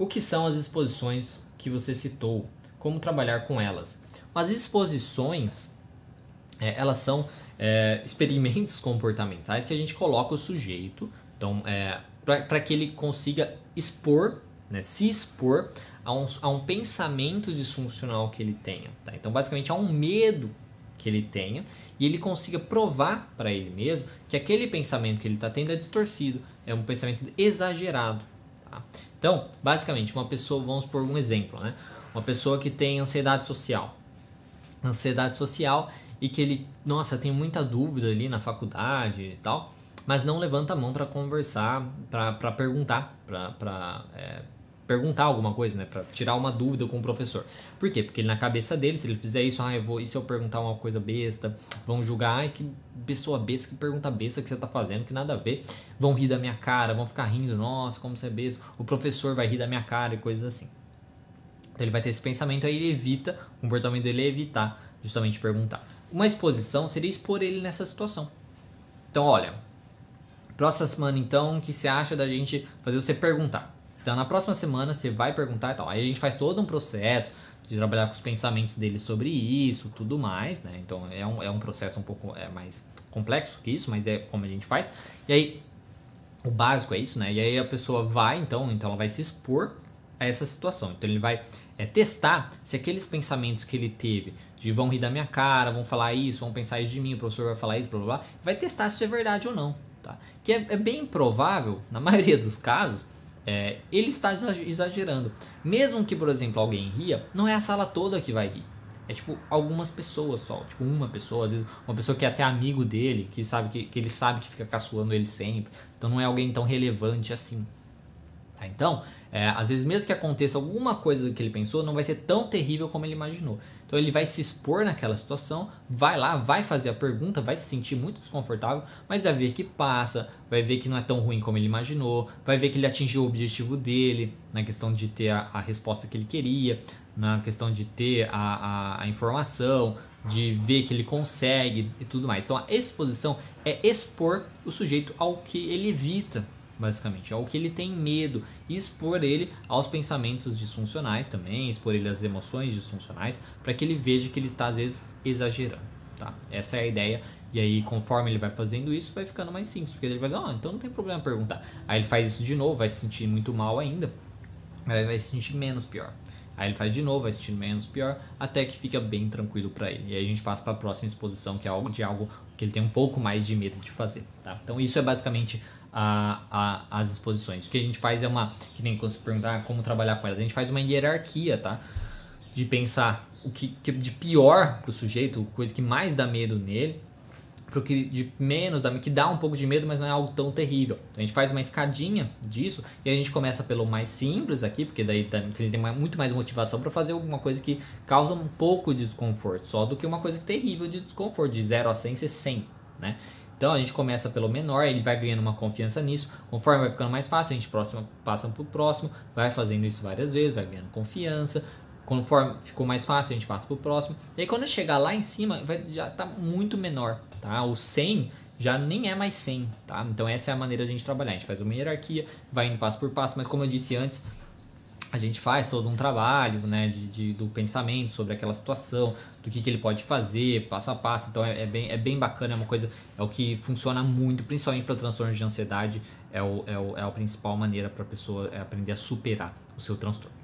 O que são as exposições que você citou? Como trabalhar com elas? As exposições, é, elas são é, experimentos comportamentais que a gente coloca o sujeito, então, é, para que ele consiga expor, né, se expor a um, a um pensamento disfuncional que ele tenha. Tá? Então, basicamente, a um medo que ele tenha e ele consiga provar para ele mesmo que aquele pensamento que ele está tendo é distorcido, é um pensamento exagerado. Tá? Então, basicamente, uma pessoa, vamos por um exemplo, né? Uma pessoa que tem ansiedade social. Ansiedade social e que ele, nossa, tem muita dúvida ali na faculdade e tal, mas não levanta a mão para conversar, para perguntar, para é, perguntar alguma coisa, né? Pra tirar uma dúvida com o professor. Por quê? Porque na cabeça dele, se ele fizer isso, ah, eu vou, e se eu perguntar uma coisa besta, vão julgar, ai, que pessoa besta, que pergunta besta que você tá fazendo, que nada a ver. Vão rir da minha cara, vão ficar rindo, nossa, como você é besta. O professor vai rir da minha cara e coisas assim. Então ele vai ter esse pensamento, aí ele evita, o comportamento dele é evitar justamente perguntar. Uma exposição seria expor ele nessa situação. Então, olha, próxima semana então, o que você acha da gente fazer você perguntar? Então na próxima semana você vai perguntar e tal. Aí a gente faz todo um processo de trabalhar com os pensamentos dele sobre isso, tudo mais, né? Então é um, é um processo um pouco é, mais complexo que isso, mas é como a gente faz. E aí o básico é isso, né? E aí a pessoa vai então, então ela vai se expor a essa situação. Então ele vai é, testar se aqueles pensamentos que ele teve de vão rir da minha cara, vão falar isso, vão pensar isso de mim, o professor vai falar isso, blá blá, blá vai testar se isso é verdade ou não, tá? Que é, é bem provável, na maioria dos casos, é, ele está exagerando. Mesmo que, por exemplo, alguém ria, não é a sala toda que vai rir. É tipo algumas pessoas só, tipo uma pessoa, às vezes uma pessoa que é até amigo dele, que sabe que, que ele sabe que fica caçoando ele sempre. Então não é alguém tão relevante assim. Tá? Então, é, às vezes, mesmo que aconteça alguma coisa que ele pensou, não vai ser tão terrível como ele imaginou. Então, ele vai se expor naquela situação, vai lá, vai fazer a pergunta, vai se sentir muito desconfortável, mas vai ver que passa, vai ver que não é tão ruim como ele imaginou, vai ver que ele atingiu o objetivo dele, na questão de ter a, a resposta que ele queria, na questão de ter a, a, a informação, de ver que ele consegue e tudo mais. Então, a exposição é expor o sujeito ao que ele evita basicamente. É o que ele tem medo, expor ele aos pensamentos disfuncionais também, expor ele às emoções disfuncionais, para que ele veja que ele está às vezes exagerando, tá? Essa é a ideia. E aí, conforme ele vai fazendo isso, vai ficando mais simples, porque ele vai, não, ah, então não tem problema perguntar. Aí ele faz isso de novo, vai se sentir muito mal ainda, aí vai se sentir menos pior. Aí ele faz de novo, vai sentindo menos pior, até que fica bem tranquilo para ele. E aí a gente passa para a próxima exposição, que é algo de algo que ele tem um pouco mais de medo de fazer, tá? Então isso é basicamente a, a, as exposições. O que a gente faz é uma. Que nem quando você perguntar ah, como trabalhar com elas, a gente faz uma hierarquia, tá? De pensar o que, que de pior pro sujeito, coisa que mais dá medo nele, pro que de menos dá que dá um pouco de medo, mas não é algo tão terrível. Então a gente faz uma escadinha disso e a gente começa pelo mais simples aqui, porque daí tá, tem muito mais motivação para fazer alguma coisa que causa um pouco de desconforto, só do que uma coisa é terrível de desconforto, de 0 a 100 ser 100, né? Então a gente começa pelo menor, ele vai ganhando uma confiança nisso. Conforme vai ficando mais fácil, a gente próximo, passa para o próximo, vai fazendo isso várias vezes, vai ganhando confiança. Conforme ficou mais fácil, a gente passa para o próximo. E aí quando chegar lá em cima, vai, já tá muito menor, tá? O 100 já nem é mais 100, tá? Então essa é a maneira de a gente trabalhar. A gente faz uma hierarquia, vai indo passo por passo, mas como eu disse antes, a gente faz todo um trabalho né, de, de, do pensamento sobre aquela situação, do que, que ele pode fazer, passo a passo. Então é, é, bem, é bem bacana, é uma coisa, é o que funciona muito, principalmente para transtornos de ansiedade, é, o, é, o, é a principal maneira para a pessoa é, aprender a superar o seu transtorno.